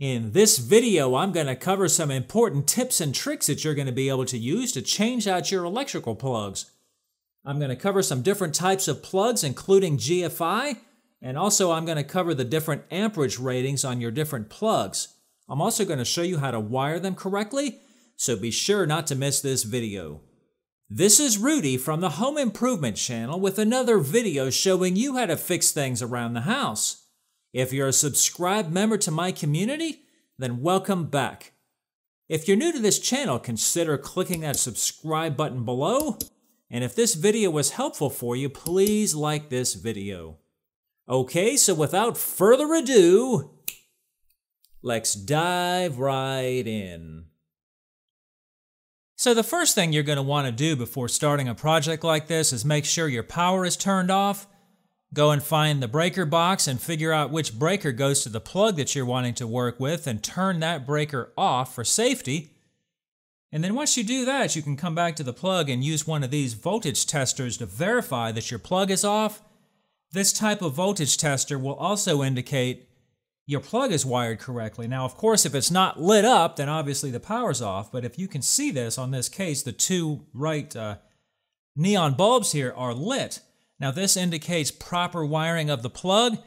In this video, I'm going to cover some important tips and tricks that you're going to be able to use to change out your electrical plugs. I'm going to cover some different types of plugs, including GFI, and also I'm going to cover the different amperage ratings on your different plugs. I'm also going to show you how to wire them correctly, so be sure not to miss this video. This is Rudy from the Home Improvement Channel with another video showing you how to fix things around the house. If you're a subscribed member to my community, then welcome back. If you're new to this channel, consider clicking that subscribe button below. And if this video was helpful for you, please like this video. Okay, so without further ado, let's dive right in. So the first thing you're going to want to do before starting a project like this is make sure your power is turned off Go and find the breaker box and figure out which breaker goes to the plug that you're wanting to work with and turn that breaker off for safety. And then once you do that, you can come back to the plug and use one of these voltage testers to verify that your plug is off. This type of voltage tester will also indicate your plug is wired correctly. Now, of course, if it's not lit up, then obviously the power's off. But if you can see this, on this case, the two right uh, neon bulbs here are lit. Now this indicates proper wiring of the plug.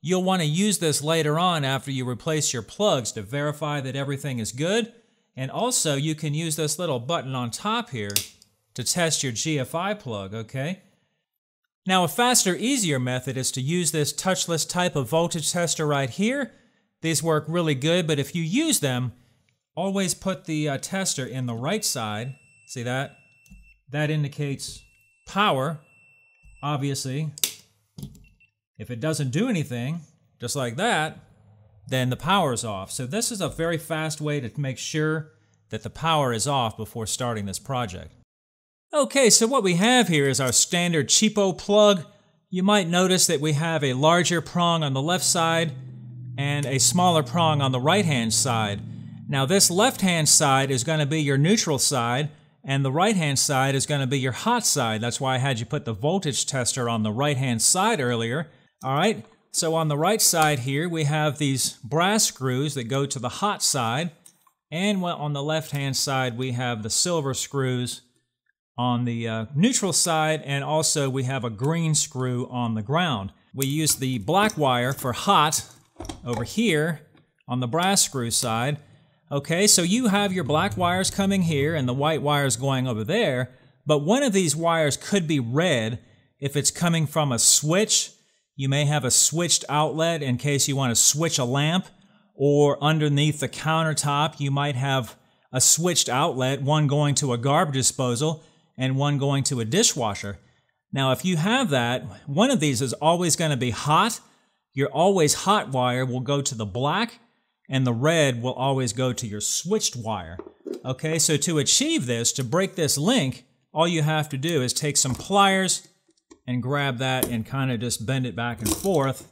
You'll want to use this later on after you replace your plugs to verify that everything is good. And also you can use this little button on top here to test your GFI plug, okay? Now a faster, easier method is to use this touchless type of voltage tester right here. These work really good, but if you use them, always put the uh, tester in the right side. See that? That indicates power obviously, if it doesn't do anything, just like that, then the power is off. So this is a very fast way to make sure that the power is off before starting this project. Okay, so what we have here is our standard cheapo plug. You might notice that we have a larger prong on the left side and a smaller prong on the right hand side. Now this left hand side is going to be your neutral side and the right-hand side is going to be your hot side. That's why I had you put the voltage tester on the right-hand side earlier. All right, so on the right side here, we have these brass screws that go to the hot side, and on the left-hand side, we have the silver screws on the uh, neutral side, and also we have a green screw on the ground. We use the black wire for hot over here on the brass screw side, Okay, so you have your black wires coming here and the white wires going over there, but one of these wires could be red if it's coming from a switch. You may have a switched outlet in case you want to switch a lamp, or underneath the countertop, you might have a switched outlet, one going to a garbage disposal and one going to a dishwasher. Now, if you have that, one of these is always going to be hot. Your always hot wire will go to the black and the red will always go to your switched wire. Okay, so to achieve this, to break this link, all you have to do is take some pliers and grab that and kind of just bend it back and forth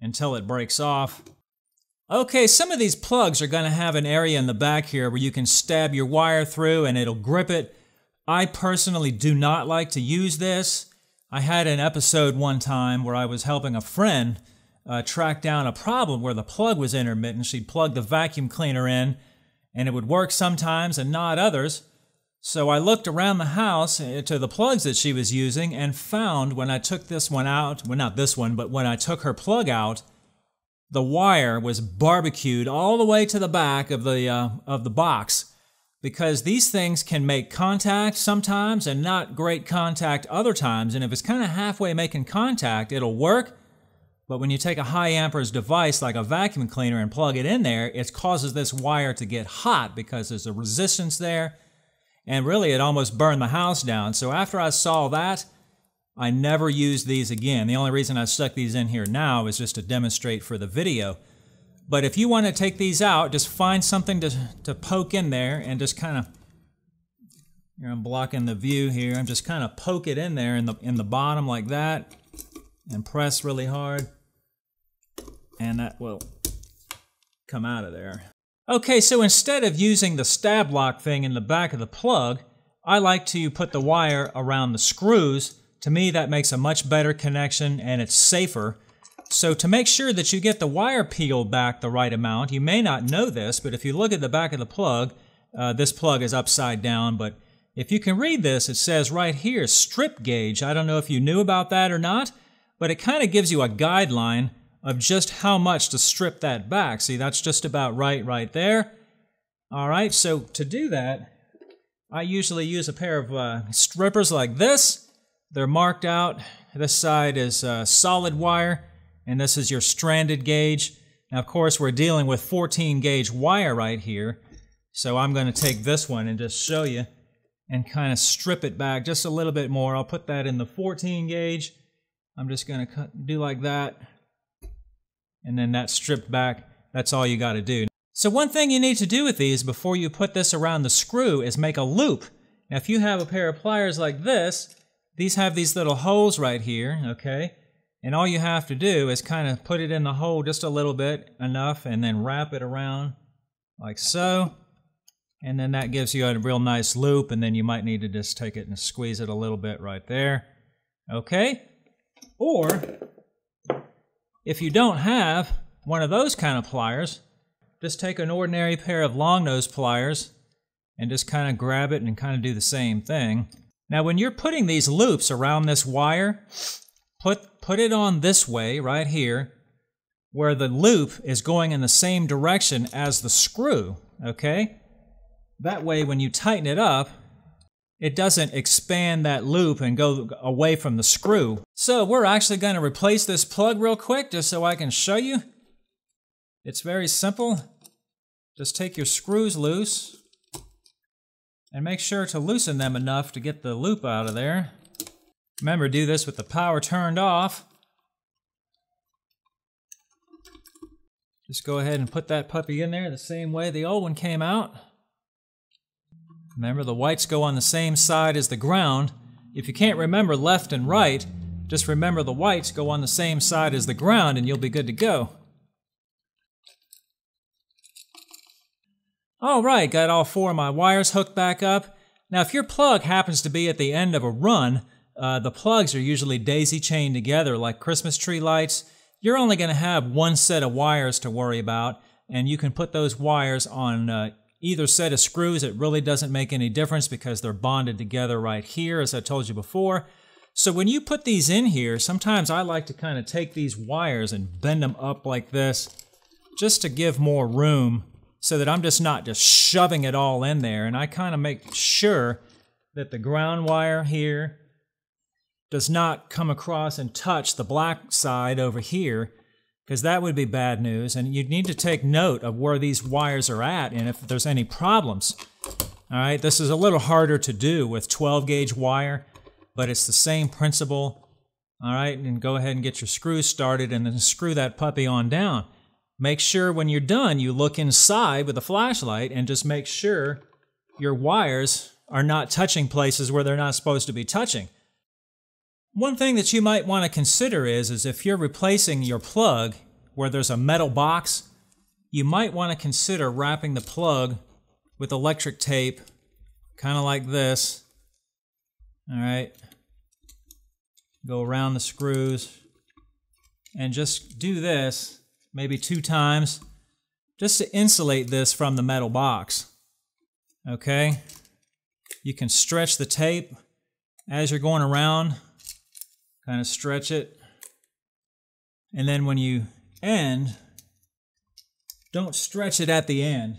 until it breaks off. Okay, some of these plugs are going to have an area in the back here where you can stab your wire through and it'll grip it. I personally do not like to use this. I had an episode one time where I was helping a friend uh, track down a problem where the plug was intermittent. She'd plug the vacuum cleaner in, and it would work sometimes and not others. So I looked around the house eh, to the plugs that she was using and found when I took this one out, well, not this one, but when I took her plug out, the wire was barbecued all the way to the back of the, uh, of the box because these things can make contact sometimes and not great contact other times. And if it's kind of halfway making contact, it'll work but when you take a high amperage device like a vacuum cleaner and plug it in there, it causes this wire to get hot because there's a resistance there. And really, it almost burned the house down. So after I saw that, I never used these again. The only reason I stuck these in here now is just to demonstrate for the video. But if you want to take these out, just find something to, to poke in there and just kind of, you know, I'm blocking the view here. I'm just kind of poke it in there in the, in the bottom like that and press really hard and that will come out of there. Okay, so instead of using the stab lock thing in the back of the plug, I like to put the wire around the screws. To me, that makes a much better connection and it's safer. So to make sure that you get the wire peeled back the right amount, you may not know this, but if you look at the back of the plug, uh, this plug is upside down, but if you can read this, it says right here, strip gauge. I don't know if you knew about that or not, but it kind of gives you a guideline of just how much to strip that back. See, that's just about right right there. All right, so to do that, I usually use a pair of uh, strippers like this. They're marked out. This side is uh, solid wire, and this is your stranded gauge. Now, of course, we're dealing with 14 gauge wire right here. So I'm going to take this one and just show you and kind of strip it back just a little bit more. I'll put that in the 14 gauge. I'm just going to do like that and then that's stripped back, that's all you gotta do. So one thing you need to do with these before you put this around the screw is make a loop. Now if you have a pair of pliers like this, these have these little holes right here, okay? And all you have to do is kind of put it in the hole just a little bit, enough, and then wrap it around like so. And then that gives you a real nice loop, and then you might need to just take it and squeeze it a little bit right there. Okay? Or if you don't have one of those kind of pliers, just take an ordinary pair of long nose pliers and just kind of grab it and kind of do the same thing. Now when you're putting these loops around this wire, put, put it on this way right here where the loop is going in the same direction as the screw, okay? That way when you tighten it up, it doesn't expand that loop and go away from the screw. So we're actually going to replace this plug real quick just so I can show you. It's very simple. Just take your screws loose and make sure to loosen them enough to get the loop out of there. Remember, do this with the power turned off. Just go ahead and put that puppy in there the same way the old one came out. Remember, the whites go on the same side as the ground. If you can't remember left and right, just remember the whites go on the same side as the ground and you'll be good to go. All right, got all four of my wires hooked back up. Now, if your plug happens to be at the end of a run, uh, the plugs are usually daisy chained together like Christmas tree lights. You're only going to have one set of wires to worry about, and you can put those wires on uh, either set of screws, it really doesn't make any difference because they're bonded together right here, as I told you before. So when you put these in here, sometimes I like to kind of take these wires and bend them up like this, just to give more room so that I'm just not just shoving it all in there. And I kind of make sure that the ground wire here does not come across and touch the black side over here because that would be bad news. And you need to take note of where these wires are at and if there's any problems. All right, this is a little harder to do with 12 gauge wire, but it's the same principle. All right, and go ahead and get your screws started and then screw that puppy on down. Make sure when you're done, you look inside with a flashlight and just make sure your wires are not touching places where they're not supposed to be touching. One thing that you might want to consider is, is if you're replacing your plug where there's a metal box, you might want to consider wrapping the plug with electric tape, kind of like this. All right, go around the screws and just do this maybe two times just to insulate this from the metal box. Okay, you can stretch the tape as you're going around kind of stretch it. And then when you end, don't stretch it at the end.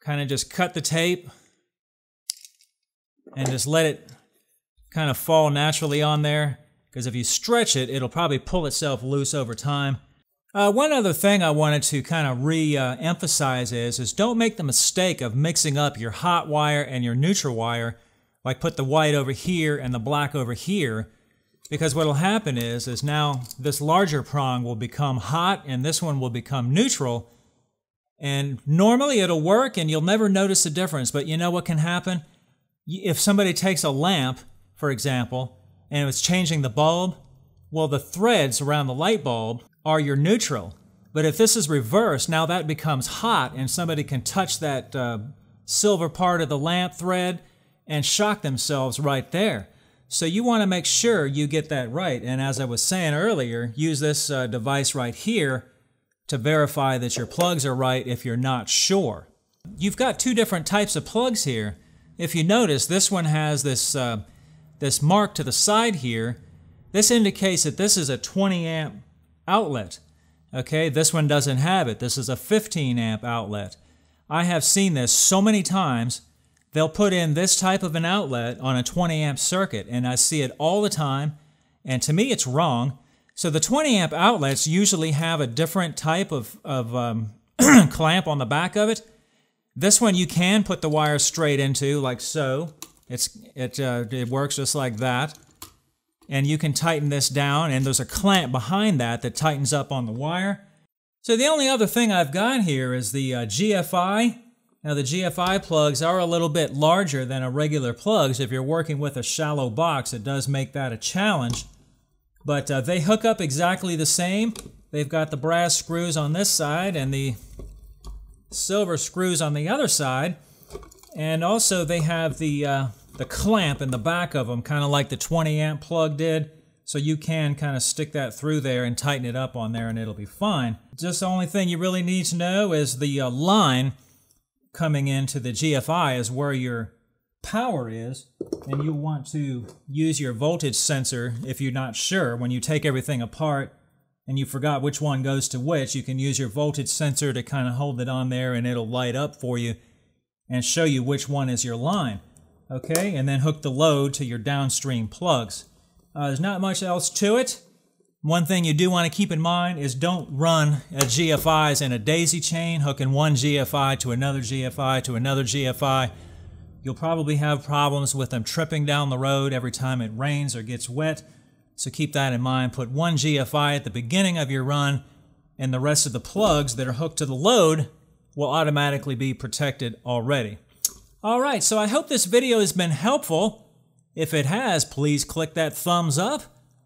Kind of just cut the tape and just let it kind of fall naturally on there because if you stretch it, it'll probably pull itself loose over time. Uh, one other thing I wanted to kind of re-emphasize uh, is, is don't make the mistake of mixing up your hot wire and your neutral wire like put the white over here and the black over here, because what will happen is, is now this larger prong will become hot and this one will become neutral. And normally it'll work and you'll never notice the difference. But you know what can happen? If somebody takes a lamp, for example, and it's changing the bulb, well, the threads around the light bulb are your neutral. But if this is reversed, now that becomes hot and somebody can touch that uh, silver part of the lamp thread and shock themselves right there. So you want to make sure you get that right. And as I was saying earlier, use this uh, device right here to verify that your plugs are right if you're not sure. You've got two different types of plugs here. If you notice, this one has this, uh, this mark to the side here. This indicates that this is a 20 amp outlet. Okay, this one doesn't have it. This is a 15 amp outlet. I have seen this so many times they'll put in this type of an outlet on a 20 amp circuit, and I see it all the time, and to me it's wrong. So the 20 amp outlets usually have a different type of, of um, clamp on the back of it. This one you can put the wire straight into like so. It's, it, uh, it works just like that. And you can tighten this down and there's a clamp behind that that tightens up on the wire. So the only other thing I've got here is the uh, GFI now the GFI plugs are a little bit larger than a regular plug, so if you're working with a shallow box, it does make that a challenge. But uh, they hook up exactly the same. They've got the brass screws on this side and the silver screws on the other side. And also they have the, uh, the clamp in the back of them, kind of like the 20 amp plug did. So you can kind of stick that through there and tighten it up on there and it'll be fine. Just the only thing you really need to know is the uh, line coming into the GFI is where your power is, and you want to use your voltage sensor if you're not sure. When you take everything apart and you forgot which one goes to which, you can use your voltage sensor to kind of hold it on there and it'll light up for you and show you which one is your line. Okay, and then hook the load to your downstream plugs. Uh, there's not much else to it. One thing you do want to keep in mind is don't run a GFIs in a daisy chain, hooking one GFI to another GFI to another GFI. You'll probably have problems with them tripping down the road every time it rains or gets wet, so keep that in mind. Put one GFI at the beginning of your run, and the rest of the plugs that are hooked to the load will automatically be protected already. All right, so I hope this video has been helpful. If it has, please click that thumbs up